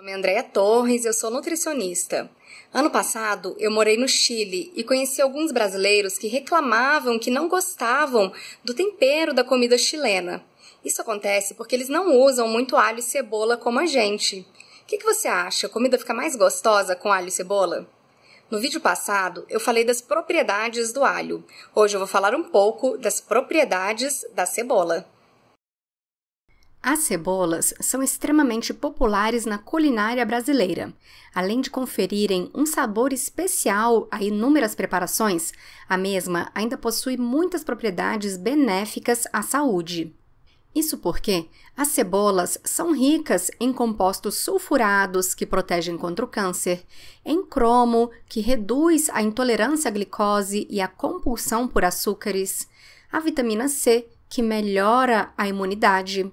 Meu nome é Andréia Torres, eu sou nutricionista. Ano passado, eu morei no Chile e conheci alguns brasileiros que reclamavam que não gostavam do tempero da comida chilena. Isso acontece porque eles não usam muito alho e cebola como a gente. O que, que você acha? A comida fica mais gostosa com alho e cebola? No vídeo passado, eu falei das propriedades do alho. Hoje eu vou falar um pouco das propriedades da cebola. As cebolas são extremamente populares na culinária brasileira. Além de conferirem um sabor especial a inúmeras preparações, a mesma ainda possui muitas propriedades benéficas à saúde. Isso porque as cebolas são ricas em compostos sulfurados que protegem contra o câncer, em cromo, que reduz a intolerância à glicose e a compulsão por açúcares, a vitamina C, que melhora a imunidade,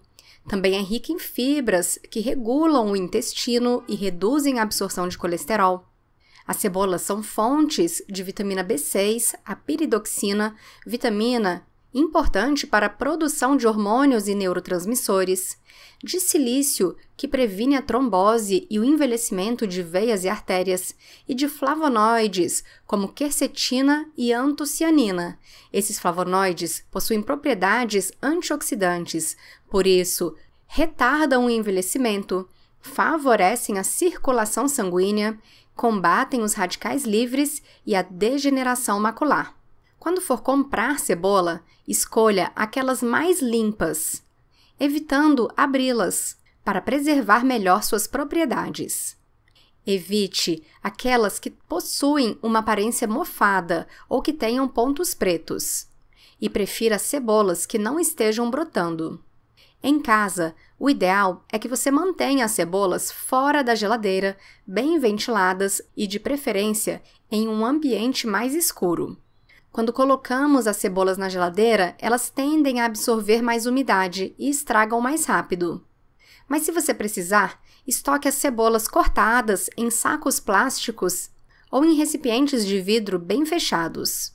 também é rica em fibras que regulam o intestino e reduzem a absorção de colesterol. As cebolas são fontes de vitamina B6, a piridoxina, vitamina importante para a produção de hormônios e neurotransmissores, de silício, que previne a trombose e o envelhecimento de veias e artérias, e de flavonoides, como quercetina e antocianina. Esses flavonoides possuem propriedades antioxidantes, por isso, retardam o envelhecimento, favorecem a circulação sanguínea, combatem os radicais livres e a degeneração macular. Quando for comprar cebola, escolha aquelas mais limpas, evitando abri-las para preservar melhor suas propriedades. Evite aquelas que possuem uma aparência mofada ou que tenham pontos pretos. E prefira cebolas que não estejam brotando. Em casa, o ideal é que você mantenha as cebolas fora da geladeira, bem ventiladas e, de preferência, em um ambiente mais escuro. Quando colocamos as cebolas na geladeira, elas tendem a absorver mais umidade e estragam mais rápido. Mas se você precisar, estoque as cebolas cortadas em sacos plásticos ou em recipientes de vidro bem fechados.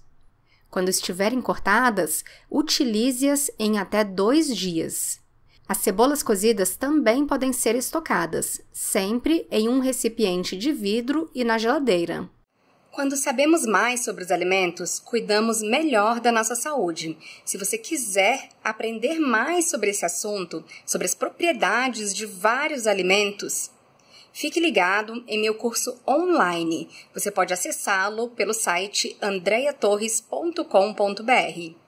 Quando estiverem cortadas, utilize-as em até dois dias. As cebolas cozidas também podem ser estocadas, sempre em um recipiente de vidro e na geladeira. Quando sabemos mais sobre os alimentos, cuidamos melhor da nossa saúde. Se você quiser aprender mais sobre esse assunto, sobre as propriedades de vários alimentos, fique ligado em meu curso online. Você pode acessá-lo pelo site andreatorres.com.br.